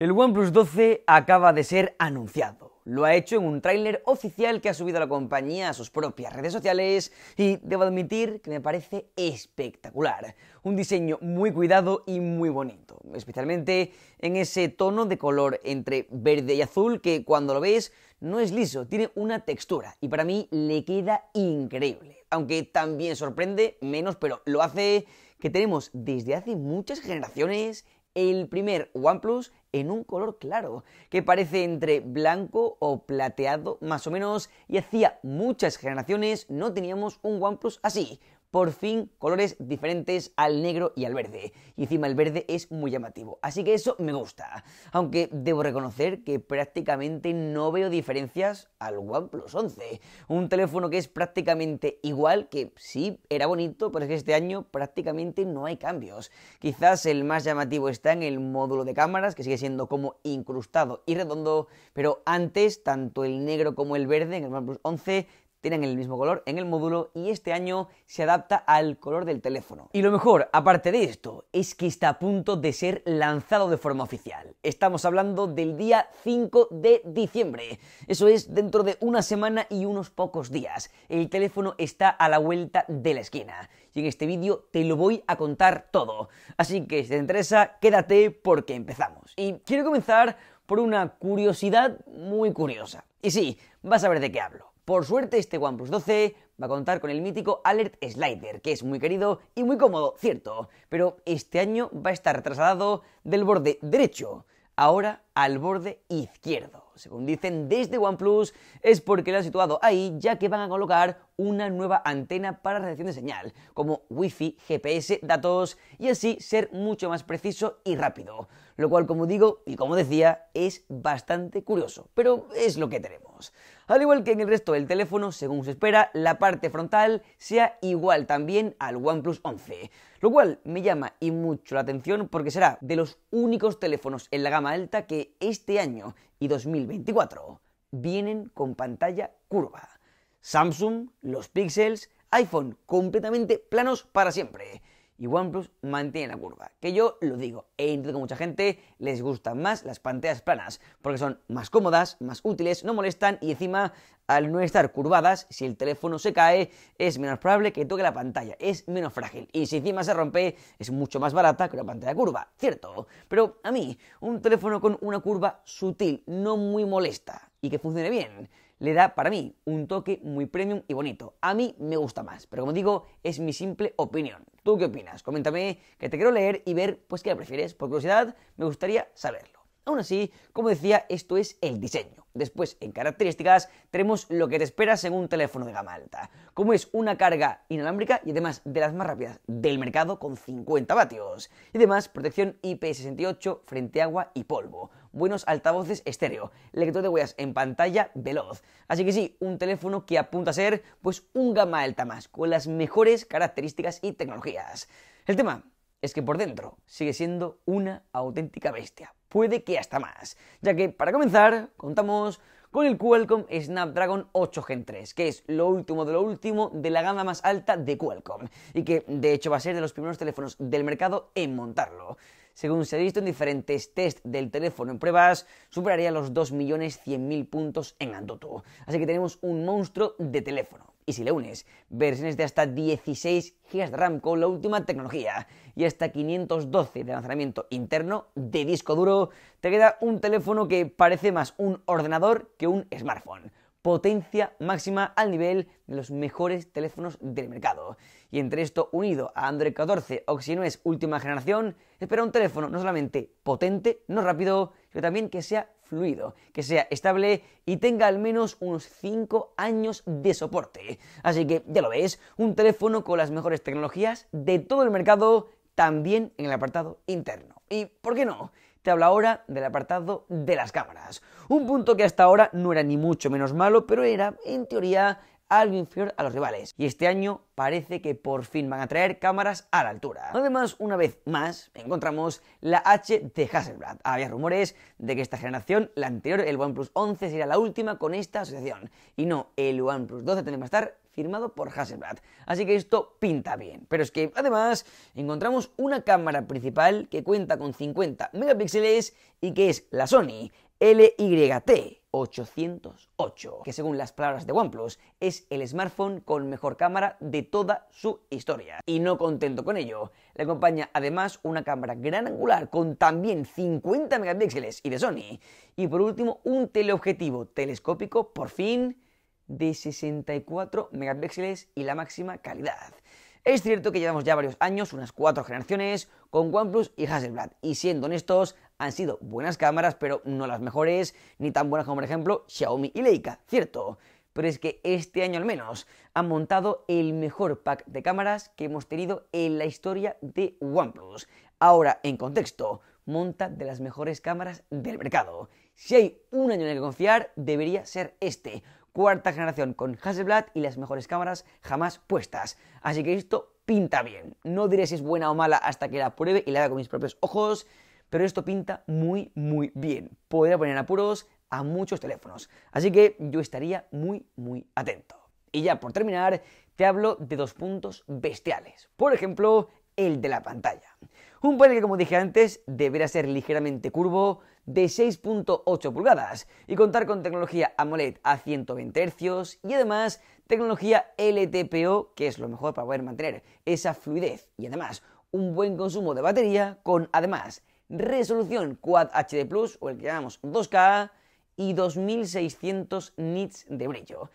El OnePlus 12 acaba de ser anunciado. Lo ha hecho en un tráiler oficial que ha subido la compañía a sus propias redes sociales y debo admitir que me parece espectacular. Un diseño muy cuidado y muy bonito, especialmente en ese tono de color entre verde y azul que cuando lo ves no es liso, tiene una textura y para mí le queda increíble. Aunque también sorprende menos, pero lo hace que tenemos desde hace muchas generaciones el primer OnePlus en un color claro, que parece entre blanco o plateado más o menos, y hacía muchas generaciones no teníamos un OnePlus así, por fin colores diferentes al negro y al verde. Y encima el verde es muy llamativo, así que eso me gusta. Aunque debo reconocer que prácticamente no veo diferencias al OnePlus 11. Un teléfono que es prácticamente igual, que sí, era bonito, pero es que este año prácticamente no hay cambios. Quizás el más llamativo está en el módulo de cámaras, que sigue siendo como incrustado y redondo, pero antes tanto el negro como el verde en el OnePlus 11 tienen el mismo color en el módulo y este año se adapta al color del teléfono. Y lo mejor, aparte de esto, es que está a punto de ser lanzado de forma oficial. Estamos hablando del día 5 de diciembre. Eso es dentro de una semana y unos pocos días. El teléfono está a la vuelta de la esquina. Y en este vídeo te lo voy a contar todo. Así que si te interesa, quédate porque empezamos. Y quiero comenzar por una curiosidad muy curiosa. Y sí, vas a ver de qué hablo. Por suerte este OnePlus 12 va a contar con el mítico Alert Slider, que es muy querido y muy cómodo, cierto, pero este año va a estar trasladado del borde derecho ahora al borde izquierdo. Según dicen desde OnePlus, es porque lo han situado ahí, ya que van a colocar una nueva antena para recepción de señal, como Wi-Fi, GPS, datos, y así ser mucho más preciso y rápido lo cual como digo y como decía es bastante curioso, pero es lo que tenemos. Al igual que en el resto del teléfono, según se espera, la parte frontal sea igual también al OnePlus 11, lo cual me llama y mucho la atención porque será de los únicos teléfonos en la gama alta que este año y 2024 vienen con pantalla curva. Samsung, los Pixels, iPhone completamente planos para siempre y OnePlus mantiene la curva. Que yo lo digo, e entiendo que mucha gente les gustan más las pantallas planas, porque son más cómodas, más útiles, no molestan y encima al no estar curvadas, si el teléfono se cae, es menos probable que toque la pantalla, es menos frágil. Y si encima se rompe, es mucho más barata que una pantalla curva, cierto. Pero a mí, un teléfono con una curva sutil, no muy molesta y que funcione bien, le da para mí un toque muy premium y bonito. A mí me gusta más, pero como digo, es mi simple opinión. ¿Tú qué opinas? Coméntame que te quiero leer y ver pues qué prefieres. Por curiosidad, me gustaría saberlo. Aún así, como decía, esto es el diseño. Después, en características, tenemos lo que te esperas en un teléfono de gama alta. Como es una carga inalámbrica y además de las más rápidas del mercado con 50 vatios. Y además, protección IP68 frente a agua y polvo. Buenos altavoces estéreo. Lector de huellas en pantalla veloz. Así que sí, un teléfono que apunta a ser pues un gama alta más, con las mejores características y tecnologías. El tema es que por dentro sigue siendo una auténtica bestia puede que hasta más, ya que para comenzar contamos con el Qualcomm Snapdragon 8 Gen 3, que es lo último de lo último de la gama más alta de Qualcomm, y que de hecho va a ser de los primeros teléfonos del mercado en montarlo según se ha visto en diferentes test del teléfono en pruebas, superaría los 2.100.000 puntos en Antutu. Así que tenemos un monstruo de teléfono. Y si le unes versiones de hasta 16 GB de RAM con la última tecnología y hasta 512 de almacenamiento interno de disco duro, te queda un teléfono que parece más un ordenador que un smartphone potencia máxima al nivel de los mejores teléfonos del mercado. Y entre esto, unido a Android 14 es última generación, espera un teléfono no solamente potente, no rápido, sino también que sea fluido, que sea estable y tenga al menos unos 5 años de soporte. Así que ya lo ves, un teléfono con las mejores tecnologías de todo el mercado, también en el apartado interno. ¿Y por qué no? habla ahora del apartado de las cámaras. Un punto que hasta ahora no era ni mucho menos malo, pero era, en teoría, algo inferior a los rivales. Y este año parece que por fin van a traer cámaras a la altura. Además, una vez más, encontramos la H de Hasselblad. Había rumores de que esta generación, la anterior, el OnePlus 11, sería la última con esta asociación. Y no, el OnePlus 12 tendría que estar firmado por Hasselblad. Así que esto pinta bien. Pero es que además encontramos una cámara principal que cuenta con 50 megapíxeles y que es la Sony LYT 808, que según las palabras de OnePlus es el smartphone con mejor cámara de toda su historia. Y no contento con ello, le acompaña además una cámara gran angular con también 50 megapíxeles y de Sony. Y por último, un teleobjetivo telescópico por fin de 64 megapíxeles y la máxima calidad. Es cierto que llevamos ya varios años, unas cuatro generaciones, con OnePlus y Hasselblad, y siendo honestos, han sido buenas cámaras, pero no las mejores, ni tan buenas como por ejemplo Xiaomi y Leica, cierto. Pero es que este año al menos han montado el mejor pack de cámaras que hemos tenido en la historia de OnePlus. Ahora, en contexto, monta de las mejores cámaras del mercado. Si hay un año en el que confiar, debería ser este, cuarta generación con Hasselblad y las mejores cámaras jamás puestas. Así que esto pinta bien. No diré si es buena o mala hasta que la pruebe y la haga con mis propios ojos, pero esto pinta muy, muy bien. Podría poner apuros a muchos teléfonos. Así que yo estaría muy, muy atento. Y ya por terminar, te hablo de dos puntos bestiales. Por ejemplo, el de la pantalla. Un panel que, como dije antes, deberá ser ligeramente curvo, de 6.8 pulgadas y contar con tecnología AMOLED a 120 Hz y además tecnología LTPO, que es lo mejor para poder mantener esa fluidez y además un buen consumo de batería con además resolución Quad HD Plus o el que llamamos 2K y 2600 nits de brillo.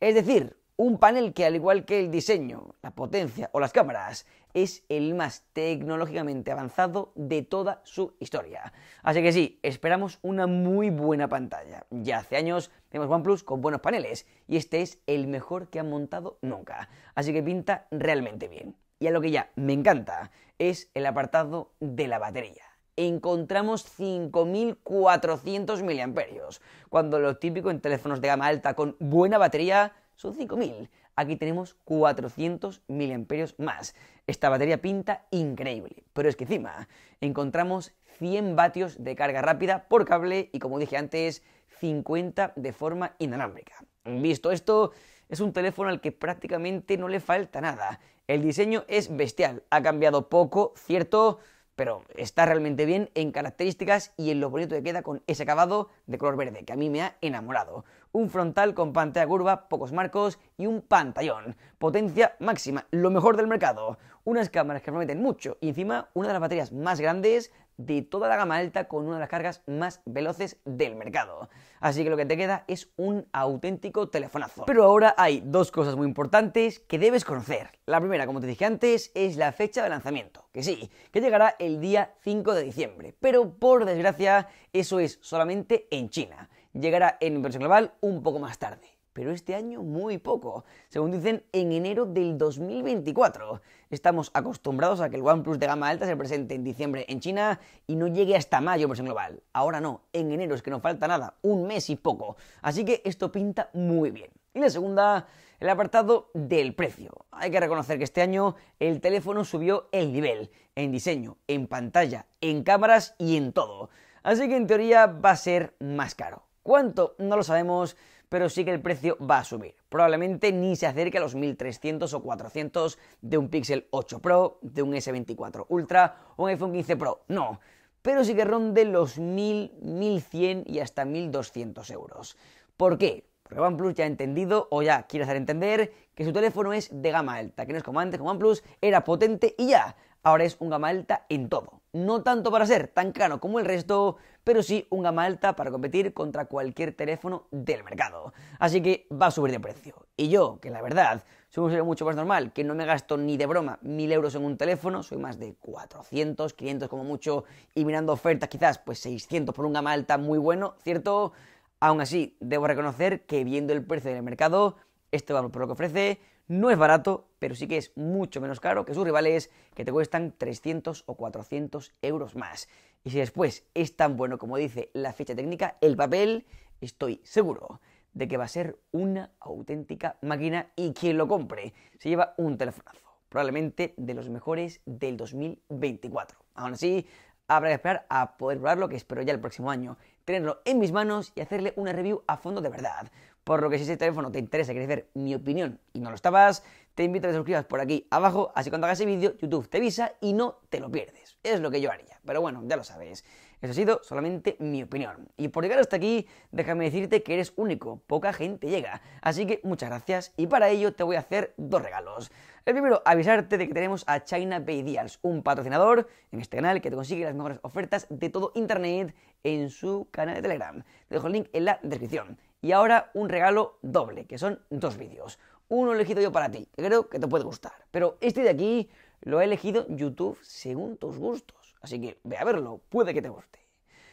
Es decir, un panel que, al igual que el diseño, la potencia o las cámaras, es el más tecnológicamente avanzado de toda su historia. Así que sí, esperamos una muy buena pantalla. Ya hace años tenemos OnePlus con buenos paneles y este es el mejor que han montado nunca. Así que pinta realmente bien. Y a lo que ya me encanta es el apartado de la batería. Encontramos 5.400 mAh, cuando lo típico en teléfonos de gama alta con buena batería son 5000. Aquí tenemos 400 amperios más. Esta batería pinta increíble, pero es que encima encontramos 100 vatios de carga rápida por cable y como dije antes, 50 de forma inalámbrica. Visto esto, es un teléfono al que prácticamente no le falta nada. El diseño es bestial, ha cambiado poco, cierto, pero está realmente bien en características y en lo bonito que queda con ese acabado de color verde, que a mí me ha enamorado. Un frontal con pantalla curva, pocos marcos y un pantallón. Potencia máxima, lo mejor del mercado. Unas cámaras que prometen mucho y encima una de las baterías más grandes de toda la gama alta con una de las cargas más veloces del mercado. Así que lo que te queda es un auténtico telefonazo. Pero ahora hay dos cosas muy importantes que debes conocer. La primera, como te dije antes, es la fecha de lanzamiento, que sí, que llegará el día 5 de diciembre. Pero por desgracia, eso es solamente en China. Llegará en inversión global un poco más tarde pero este año muy poco, según dicen en enero del 2024. Estamos acostumbrados a que el OnePlus de gama alta se presente en diciembre en China y no llegue hasta mayo versión global. Ahora no, en enero es que no falta nada, un mes y poco. Así que esto pinta muy bien. Y la segunda, el apartado del precio. Hay que reconocer que este año el teléfono subió el nivel en diseño, en pantalla, en cámaras y en todo. Así que en teoría va a ser más caro. ¿Cuánto? No lo sabemos, pero sí que el precio va a subir. Probablemente ni se acerque a los 1300 o 400 de un Pixel 8 Pro, de un S24 Ultra o un iPhone 15 Pro. No, pero sí que ronde los 1000, 1100 y hasta 1200 euros. ¿Por qué? Porque OnePlus ya ha entendido o ya quiere hacer entender que su teléfono es de gama alta, que no es como antes, como OnePlus, era potente y ya ahora es un gama alta en todo. No tanto para ser tan caro como el resto, pero sí un gama alta para competir contra cualquier teléfono del mercado. Así que va a subir de precio. Y yo, que la verdad, soy un ser mucho más normal, que no me gasto ni de broma 1000 euros en un teléfono, soy más de 400, 500 como mucho, y mirando ofertas quizás pues 600 por un gama alta muy bueno, ¿cierto? Aún así, debo reconocer que viendo el precio del mercado, este vamos por lo que ofrece no es barato, pero sí que es mucho menos caro que sus rivales que te cuestan 300 o 400 euros más. Y si después es tan bueno como dice la ficha técnica, el papel, estoy seguro de que va a ser una auténtica máquina y quien lo compre se lleva un telefonazo, probablemente de los mejores del 2024. Aún así, habrá que esperar a poder probarlo, que espero ya el próximo año, tenerlo en mis manos y hacerle una review a fondo de verdad por lo que si ese teléfono te interesa, quieres ver mi opinión y no lo estabas, te invito a que te suscribas por aquí abajo, así cuando hagas ese vídeo, YouTube te avisa y no te lo pierdes. Es lo que yo haría, pero bueno, ya lo sabes. Eso ha sido solamente mi opinión. Y por llegar hasta aquí, déjame decirte que eres único, poca gente llega. Así que muchas gracias y para ello te voy a hacer dos regalos. El primero, avisarte de que tenemos a China Pay Deals, un patrocinador en este canal que te consigue las mejores ofertas de todo Internet en su canal de Telegram. Te dejo el link en la descripción y ahora un regalo doble, que son dos vídeos. Uno elegido yo para ti, que creo que te puede gustar. Pero este de aquí lo ha elegido YouTube según tus gustos. Así que ve a verlo, puede que te guste.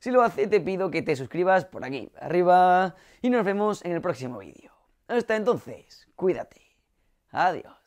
Si lo hace, te pido que te suscribas por aquí, arriba, y nos vemos en el próximo vídeo. Hasta entonces, cuídate. Adiós.